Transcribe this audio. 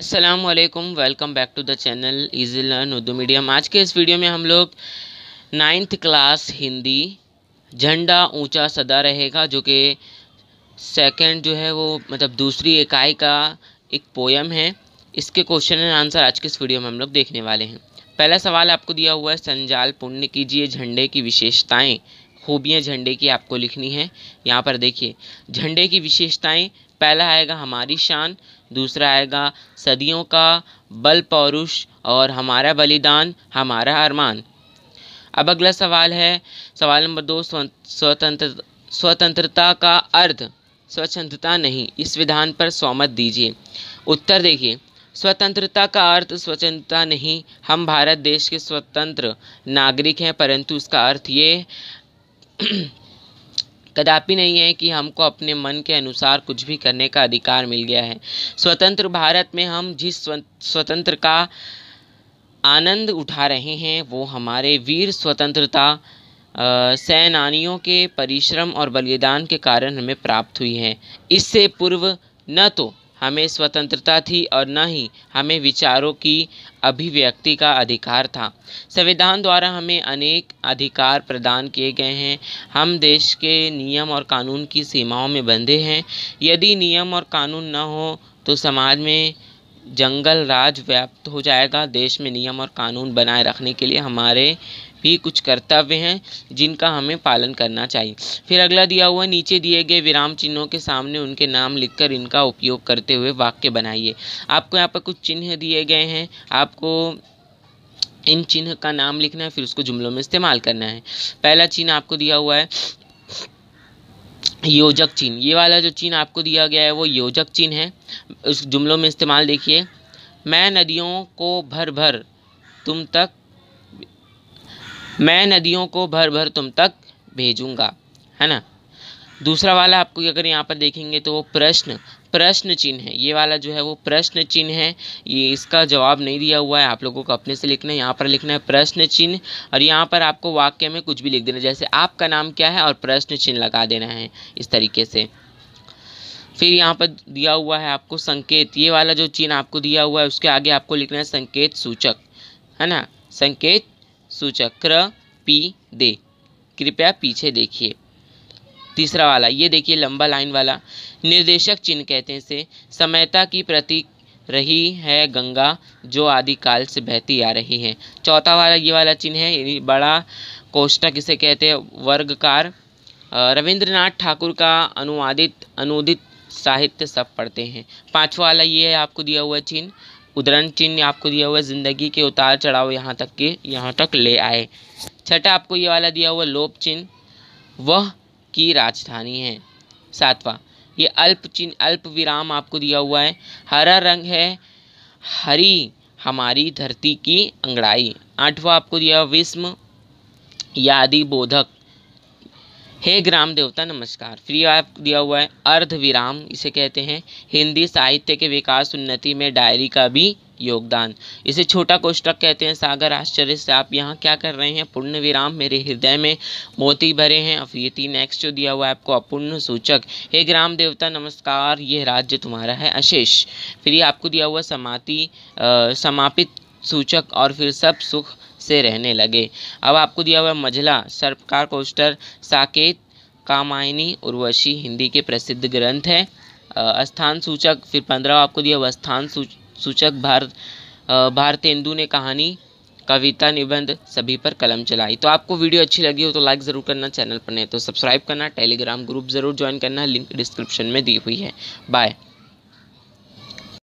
अस्सलाम वालेकुम welcome back to the channel easy learn Urdu medium आज के इस वीडियो में हम लोग नाइन्थ क्लास हिंदी झंडा ऊंचा सदा रहेगा जो कि सेकंड जो है वो मतलब दूसरी इकाई का एक पोयम है इसके क्वेश्चन एंड आंसर आज के इस वीडियो में हम लोग देखने वाले हैं पहला सवाल आपको दिया हुआ है संजाल पुण्य कीजिए झंडे की विशेषताएँ खूबियाँ झंडे की आपको लिखनी है यहाँ पर देखिए झंडे की विशेषताएँ पहला आएगा हमारी शान दूसरा आएगा सदियों का बल पौरुष और हमारा बलिदान हमारा अरमान अब अगला सवाल है सवाल नंबर दो स्वतंत्र स्वतंत्रता का अर्थ स्वच्छता नहीं इस विधान पर स्वमत दीजिए उत्तर देखिए स्वतंत्रता का अर्थ स्वच्छता नहीं हम भारत देश के स्वतंत्र नागरिक हैं परंतु उसका अर्थ ये कदापि नहीं है कि हमको अपने मन के अनुसार कुछ भी करने का अधिकार मिल गया है स्वतंत्र भारत में हम जिस स्वतंत्र का आनंद उठा रहे हैं वो हमारे वीर स्वतंत्रता सेनानियों के परिश्रम और बलिदान के कारण हमें प्राप्त हुई है इससे पूर्व न तो हमें स्वतंत्रता थी और न ही हमें विचारों की अभिव्यक्ति का अधिकार था संविधान द्वारा हमें अनेक अधिकार प्रदान किए गए हैं हम देश के नियम और कानून की सीमाओं में बंधे हैं यदि नियम और कानून न हो तो समाज में जंगल राज व्याप्त हो जाएगा देश में नियम और कानून बनाए रखने के लिए हमारे भी कुछ कर्तव्य हैं जिनका हमें पालन करना चाहिए फिर अगला दिया हुआ नीचे दिए गए विराम चिन्हों के सामने उनके नाम लिखकर इनका उपयोग करते हुए वाक्य बनाइए आपको यहाँ पर कुछ चिन्ह दिए गए हैं आपको इन चिन्ह का नाम लिखना है फिर उसको जुमलों में इस्तेमाल करना है पहला चिन्ह आपको दिया हुआ है योजक चिन्ह ये वाला जो चिन्ह आपको दिया गया है वो योजक चिन्ह है उस जुमलों में इस्तेमाल देखिए मैं नदियों को भर भर तुम तक मैं नदियों को भर भर तुम तक भेजूँगा है ना दूसरा वाला आपको अगर यहाँ पर देखेंगे तो वो प्रश्न प्रश्न चिन्ह है ये वाला जो है वो प्रश्न चिन्ह है ये इसका जवाब नहीं दिया हुआ है आप लोगों को अपने से लिखना है यहाँ पर लिखना है प्रश्न चिन्ह और यहाँ पर आपको वाक्य में कुछ भी लिख देना जैसे आपका नाम क्या है और प्रश्न चिन्ह लगा देना है इस तरीके से फिर यहाँ पर दिया हुआ है आपको संकेत ये वाला जो चिन्ह आपको दिया हुआ है उसके आगे आपको लिखना है संकेत सूचक है ना संकेत सूचक क्र पी दे कृपया पीछे देखिए तीसरा वाला ये देखिए लंबा लाइन वाला निर्देशक चिन्ह कहते हैं से समयता की प्रतीक रही है गंगा जो आदिकाल से बहती आ रही है चौथा वाला ये वाला चिन्ह है बड़ा कोष्टक इसे कहते हैं वर्गकार रविंद्रनाथ ठाकुर का अनुवादित अनुदित साहित्य सब पढ़ते हैं पांचवा वाला ये है आपको दिया हुआ चिन्ह उदाहरण चिन्ह आपको दिया हुआ है ज़िंदगी के उतार चढ़ाव यहाँ तक के यहाँ तक ले आए छठा आपको ये वाला दिया हुआ लोप चिन्ह वह की राजधानी है सातवा ये अल्प चिन्ह अल्प विराम आपको दिया हुआ है हरा रंग है हरी हमारी धरती की अंगड़ाई आठवां आपको दिया विस्म यादि बोधक हे ग्राम देवता नमस्कार फ्री आप दिया हुआ है अर्ध विराम इसे कहते हैं हिंदी साहित्य के विकास उन्नति में डायरी का भी योगदान इसे छोटा कोष्टक कहते हैं सागर आश्चर्य से आप यहाँ क्या कर रहे हैं पूर्ण विराम मेरे हृदय में मोती भरे हैं अब ये तीन एक्स जो दिया हुआ है आपको अपूर्ण सूचक हे ग्राम देवता नमस्कार ये राज्य तुम्हारा है अशेष फिर आपको दिया हुआ समाति समापित सूचक और फिर सब सुख से रहने लगे अब आपको दिया हुआ मझला सर्पकार कोस्टर साकेत कामायनी उर्वशी हिंदी के प्रसिद्ध ग्रंथ है स्थान सूचक फिर पंद्रह आपको दिया हुआ स्थान सूचक भारत भारतेंदु ने कहानी कविता निबंध सभी पर कलम चलाई तो आपको वीडियो अच्छी लगी हो तो लाइक ज़रूर करना चैनल पर नहीं तो सब्सक्राइब करना टेलीग्राम ग्रुप ज़रूर ज्वाइन करना लिंक डिस्क्रिप्शन में दी हुई है बाय